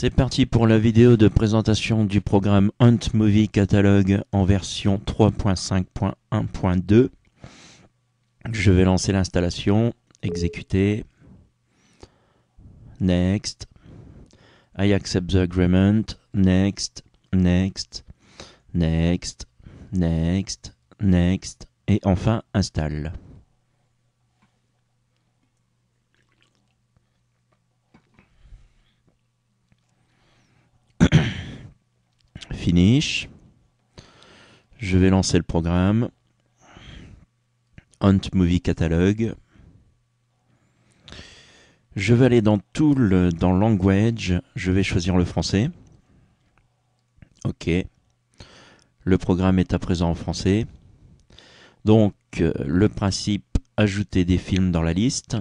C'est parti pour la vidéo de présentation du programme Hunt Movie Catalogue en version 3.5.1.2. Je vais lancer l'installation, exécuter, next, I accept the agreement, next, next, next, next, next, et enfin installe. finish. Je vais lancer le programme. Hunt Movie Catalogue. Je vais aller dans Tool, dans Language. Je vais choisir le français. OK. Le programme est à présent en français. Donc, euh, le principe, ajouter des films dans la liste.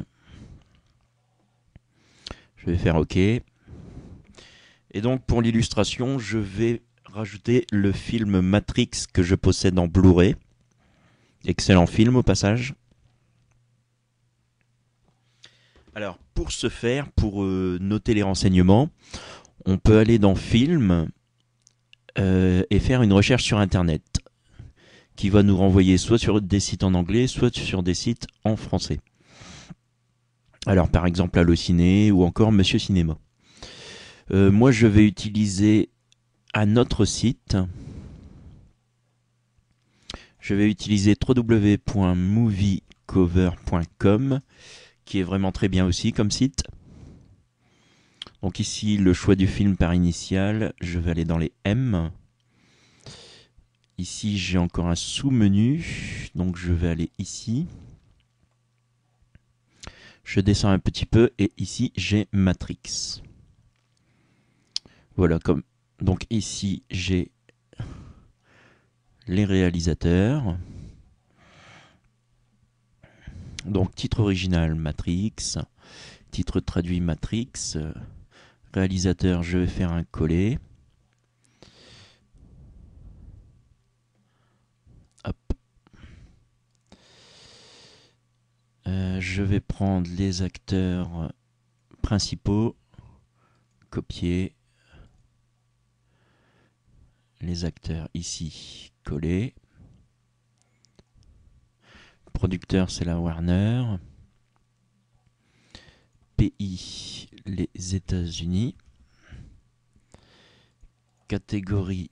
Je vais faire OK. Et donc, pour l'illustration, je vais rajouter le film Matrix que je possède en Blu-ray. Excellent film au passage. Alors, pour ce faire, pour euh, noter les renseignements, on peut aller dans Film euh, et faire une recherche sur Internet qui va nous renvoyer soit sur des sites en anglais, soit sur des sites en français. Alors, par exemple, Allociné ou encore Monsieur Cinéma. Euh, moi, je vais utiliser à notre site. Je vais utiliser www.moviecover.com qui est vraiment très bien aussi comme site. Donc ici, le choix du film par initial, je vais aller dans les M. Ici, j'ai encore un sous-menu, donc je vais aller ici. Je descends un petit peu et ici, j'ai Matrix. Voilà, comme donc ici, j'ai les réalisateurs. Donc titre original Matrix, titre traduit Matrix, réalisateur, je vais faire un coller. Hop. Euh, je vais prendre les acteurs principaux, copier, les acteurs ici collés. Producteur, c'est la Warner. Pays, les États-Unis. Catégorie,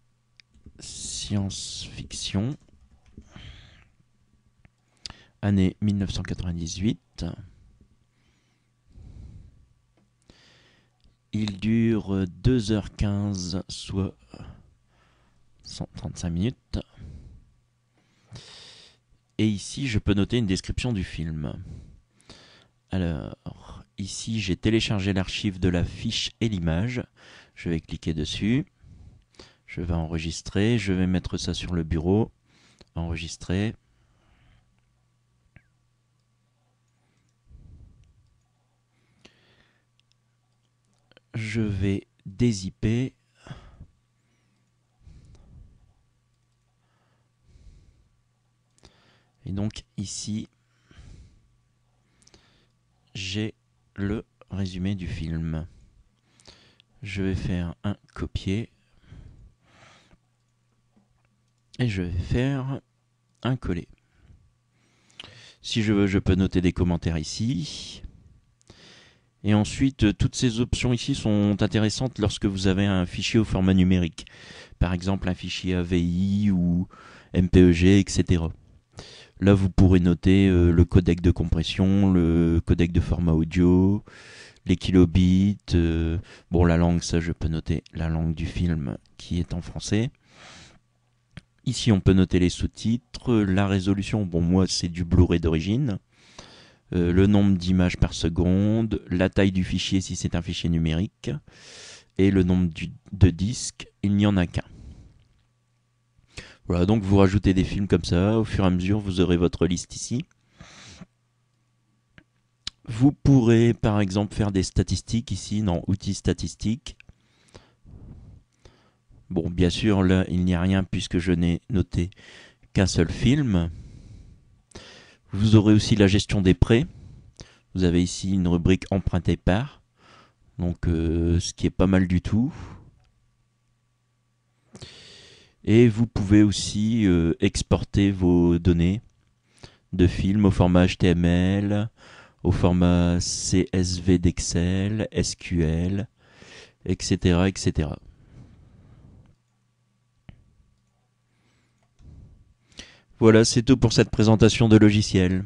science-fiction. Année 1998. Il dure 2h15, soit 135 minutes. Et ici, je peux noter une description du film. Alors, ici, j'ai téléchargé l'archive de la fiche et l'image. Je vais cliquer dessus. Je vais enregistrer. Je vais mettre ça sur le bureau. Enregistrer. Je vais dézipper Et donc ici, j'ai le résumé du film. Je vais faire un copier. Et je vais faire un coller. Si je veux, je peux noter des commentaires ici. Et ensuite, toutes ces options ici sont intéressantes lorsque vous avez un fichier au format numérique. Par exemple, un fichier AVI ou MPEG, etc. Là, vous pourrez noter euh, le codec de compression, le codec de format audio, les kilobits. Euh, bon, la langue, ça, je peux noter la langue du film qui est en français. Ici, on peut noter les sous-titres, la résolution. Bon, moi, c'est du Blu-ray d'origine. Euh, le nombre d'images par seconde, la taille du fichier si c'est un fichier numérique, et le nombre de disques, il n'y en a qu'un. Voilà, donc vous rajoutez des films comme ça, au fur et à mesure, vous aurez votre liste ici. Vous pourrez par exemple faire des statistiques ici dans outils statistiques. Bon, bien sûr, là, il n'y a rien puisque je n'ai noté qu'un seul film. Vous aurez aussi la gestion des prêts. Vous avez ici une rubrique empruntée par. Donc, euh, ce qui est pas mal du tout. Et vous pouvez aussi euh, exporter vos données de films au format HTML, au format CSV d'Excel, SQL, etc. etc. Voilà, c'est tout pour cette présentation de logiciel.